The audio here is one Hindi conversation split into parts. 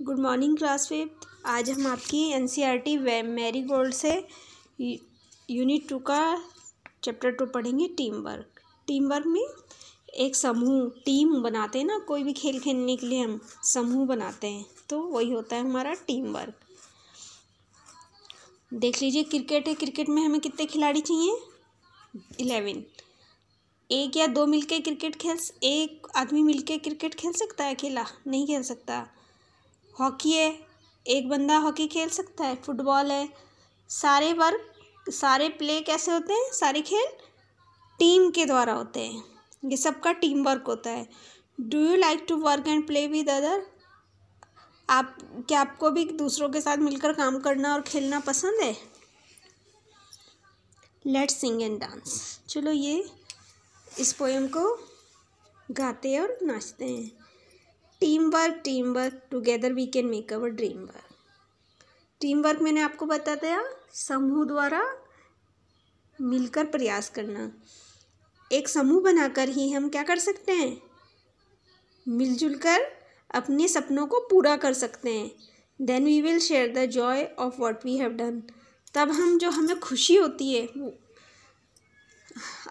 गुड मॉर्निंग क्लास फिफ्थ आज हम आपकी N C R T Marigold से यूनिट टू का चैप्टर टू पढ़ेंगे टीम वर्क टीम वर्क में एक समूह टीम बनाते हैं ना कोई भी खेल खेलने के लिए हम समूह बनाते हैं तो वही होता है हमारा टीम वर्क देख लीजिए क्रिकेट है क्रिकेट में हमें कितने खिलाड़ी चाहिए इलेवन एक या दो मिलके क्रिकेट खेल एक आदमी मिलके क्रिकेट खेल सकता है अकेला नहीं खेल सकता हॉकी है एक बंदा हॉकी खेल सकता है फुटबॉल है सारे वर्क सारे प्ले कैसे होते हैं सारे खेल टीम के द्वारा होते हैं ये सबका टीम वर्क होता है do you like to work and play with other आप क्या आपको भी दूसरों के साथ मिलकर काम करना और खेलना पसंद है लेट सिंग एंड डांस चलो ये इस पोएम को गाते और नाचते हैं team work team work together we can make our dream work team work मैंने आपको बता दिया समूह द्वारा मिलकर प्रयास करना एक समूह बनाकर ही हम क्या कर सकते हैं मिलजुल कर अपने सपनों को पूरा कर सकते हैं then we will share the joy of what we have done तब हम जो हमें खुशी होती है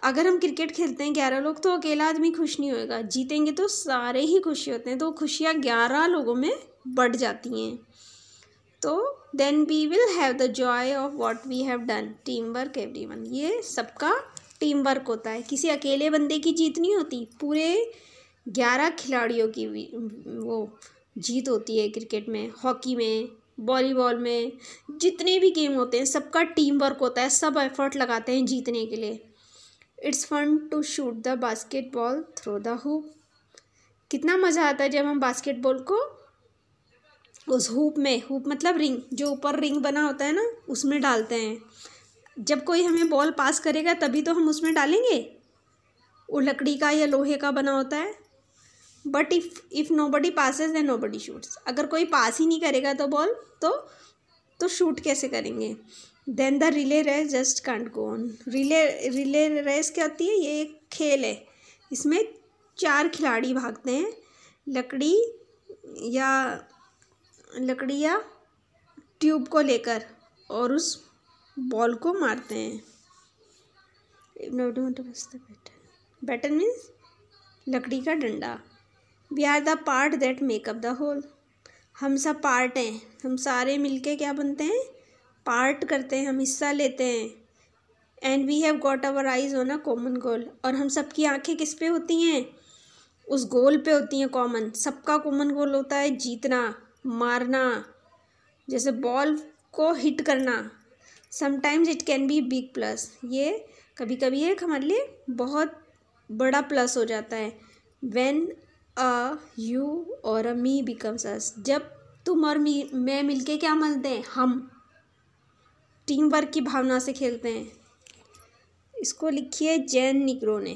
अगर हम क्रिकेट खेलते हैं ग्यारह लोग तो अकेला आदमी खुश नहीं होएगा जीतेंगे तो सारे ही खुशी होते हैं तो खुशियाँ ग्यारह लोगों में बढ़ जाती हैं तो then we will have the joy of what we have done team work every one ये सबका टीम वर्क होता है किसी अकेले बंदे की जीत नहीं होती पूरे ग्यारह खिलाड़ियों की वो जीत होती है क्रिकेट में हॉकी में वॉलीबॉल में जितने भी गेम होते हैं सबका टीम वर्क होता है सब एफर्ट लगाते हैं जीतने के लिए it's fun to shoot the basketball throw the hoop कितना मज़ा आता है जब हम बास्केटबॉल को उस हुप में हुप मतलब रिंग जो ऊपर रिंग बना होता है ना उसमें डालते हैं जब कोई हमें बॉल पास करेगा तभी तो हम उसमें डालेंगे वो लकड़ी का या लोहे का बना होता है but if if nobody passes nobody shoots अगर कोई पास ही नहीं करेगा तो बॉल तो तो शूट कैसे करेंगे then the relay race just can't go on relay relay race क्या होती है ये एक खेल है इसमें चार खिलाड़ी भागते हैं लकड़ी या लकड़ी या ट्यूब को लेकर और उस बॉल को मारते हैं बैटन मीन्स लकड़ी का डंडा we are the part that make up the whole हम सब पार्ट हैं हम सारे मिलके क्या बनते हैं पार्ट करते हैं हम हिस्सा लेते हैं and we have got our eyes on a common goal और हम सबकी आंखें किस पे होती हैं उस गोल पे होती हैं कॉमन सबका कॉमन गोल होता है जीतना मारना जैसे बॉल को हिट करना sometimes it can be big plus ये कभी कभी एक हमारे लिए बहुत बड़ा प्लस हो जाता है वेन अ यू और अ मी बिकम्स अस जब तुम और मी मैं मिलके क्या बनते हैं हम टीम वर्क की भावना से खेलते हैं इसको लिखिए जैन निक्रो ने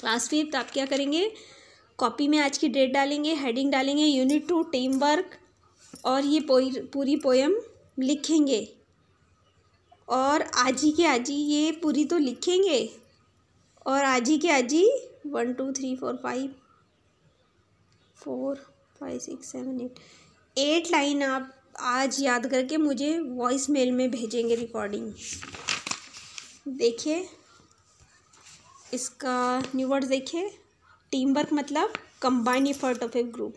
क्लास फिफ्थ आप क्या करेंगे कॉपी में आज की डेट डालेंगे हेडिंग डालेंगे यूनिट टू टीम वर्क और ये पूरी पोएम लिखेंगे और आज ही के आज ही ये पूरी तो लिखेंगे और आज ही के आज ही one two three four five four five six seven eight eight line आप आज याद करके मुझे वॉइस मेल में भेजेंगे रिकॉर्डिंग देखिए इसका न्यूवर्ड देखिए टीम वर्क मतलब combined effort of a group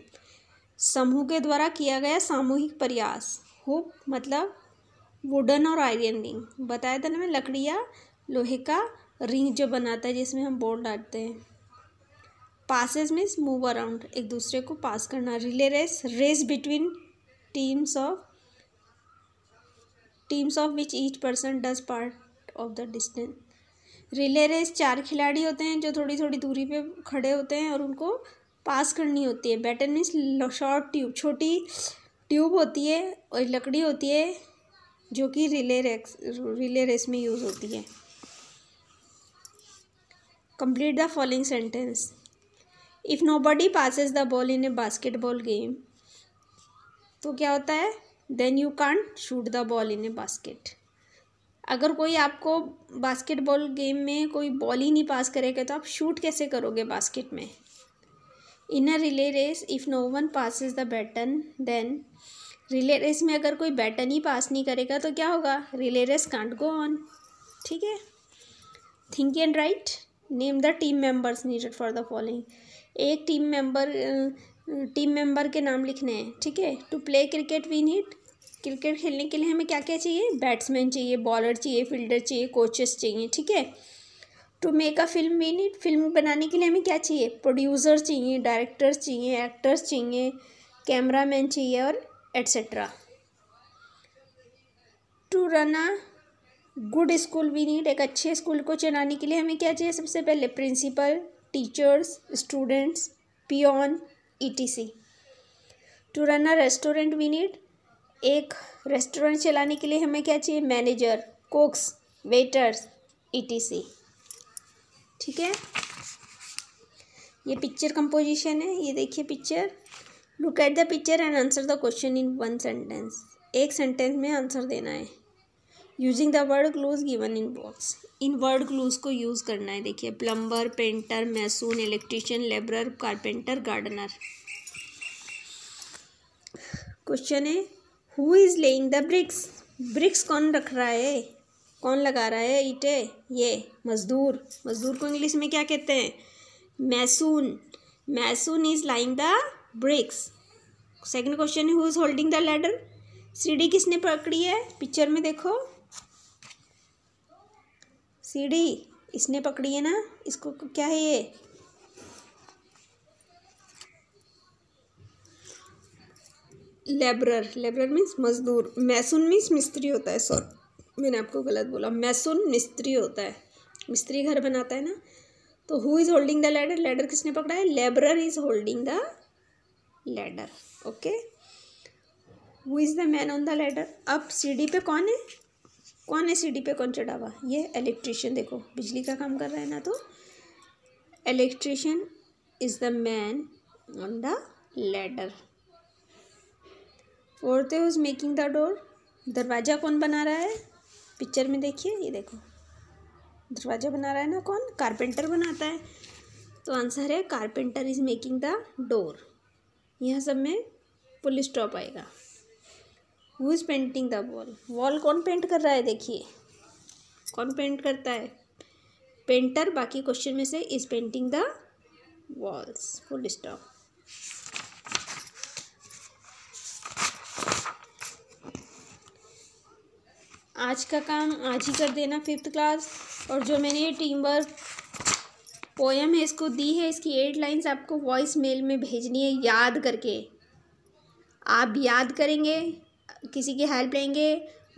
समूह के द्वारा किया गया सामूहिक प्रयास होप मतलब वुडन और आयरन रिंग बताया था ना मैं लकड़ी या लोहे का रिंग जो बनाता है जिसमें हम बोर्ड डालते हैं पासेज मीन्स मूव अराउंड एक दूसरे को पास करना relay race race between teams of teams of which each person does part of the distance relay race चार खिलाड़ी होते हैं जो थोड़ी थोड़ी दूरी पे खड़े होते हैं और उनको पास करनी होती है बैटन मीन्स शॉर्ट ट्यूब छोटी ट्यूब होती है और लकड़ी होती है जो कि रिले रेस रिले रेस में यूज़ होती है complete the following sentence if nobody passes the ball in a basketball game तो क्या होता है then you can't shoot the ball in a basket अगर कोई आपको बास्केटबॉल गेम में कोई बॉल ही नहीं पास करेगा तो आप शूट कैसे करोगे बास्केट में in a relay race if no one passes the baton then relay race में अगर कोई बैटन ही पास नहीं करेगा तो क्या होगा relay race can't go on ठीक है think and write name the team members needed for the following एक टीम मेंबर टीम मेंबर के नाम लिखने हैं ठीक है to play cricket we need cricket खेलने के लिए हमें क्या क्या चाहिए बैट्समैन चाहिए बॉलर चाहिए फील्डर चाहिए कोचेस चाहिए ठीक है to make a film we need film बनाने के लिए हमें क्या चाहिए प्रोड्यूसर चाहिए डायरेक्टर्स चाहिए एक्टर्स चाहिए मैन चाहिए और etcetera to run a good school we need एक अच्छे स्कूल को चलाने के लिए हमें क्या चाहिए सबसे पहले principal teachers students peon ETC to run a restaurant we need एक रेस्टोरेंट चलाने के लिए हमें क्या चाहिए मैनेजर कोक्स वेटर्स ईटीसी ठीक है ये पिक्चर कंपोजिशन है ये देखिए picture look at the picture and answer the question in one sentence एक सेंटेंस में आंसर देना है using the word clues given in box in word clues को यूज़ करना है देखिए plumber painter mason electrician labourer carpenter gardener question है who is laying the bricks bricks कौन रख रहा है कौन लगा रहा है ईटे ये मजदूर मजदूर को इंग्लिश में क्या कहते हैं mason mason is lying the bricks second question है who is holding the ladder सीढ़ी किसने पकड़ी है पिक्चर में देखो सीढ़ी इसने पकड़ी है ना इसको क्या है ये लेबरर लेबरर मीन्स मजदूर मैसून मीन्स मिस्त्री होता है सॉरी मैंने आपको गलत बोला मैसून मिस्त्री होता है मिस्त्री घर बनाता है ना तो who is holding the ladder ladder किसने पकड़ा है labourer is holding the ladder okay who is the man on the ladder अब सीढ़ी पे कौन है कौन है सीढ़ी पे कौन चढ़ा हुआ ये इलेक्ट्रिशियन देखो बिजली का काम कर रहा है ना तो electrician is the man on the ladder fourth is making the door दरवाज़ा कौन बना रहा है पिक्चर में देखिए ये देखो दरवाज़ा बना रहा है ना कौन कारपेंटर बनाता है तो आंसर है carpenter is making the door यह सब में पुलिस स्टॉप आएगा who is painting the wall wall कौन पेंट कर रहा है देखिए कौन पेंट करता है पेंटर बाकी क्वेश्चन में से is painting the walls full stop आज का काम आज ही कर देना फिफ्थ क्लास और जो मैंने ये टीम वर्क पोएम है इसको दी है इसकी एट लाइंस आपको वॉइस मेल में भेजनी है याद करके आप याद करेंगे किसी की हेल्प लेंगे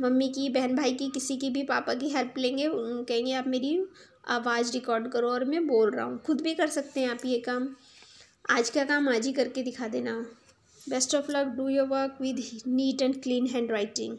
मम्मी की बहन भाई की किसी की भी पापा की हेल्प लेंगे कहेंगे आप मेरी आवाज़ रिकॉर्ड करो और मैं बोल रहा हूँ खुद भी कर सकते हैं आप ये काम आज का काम आज ही करके दिखा देना best of luck do your work with neat and clean hand writing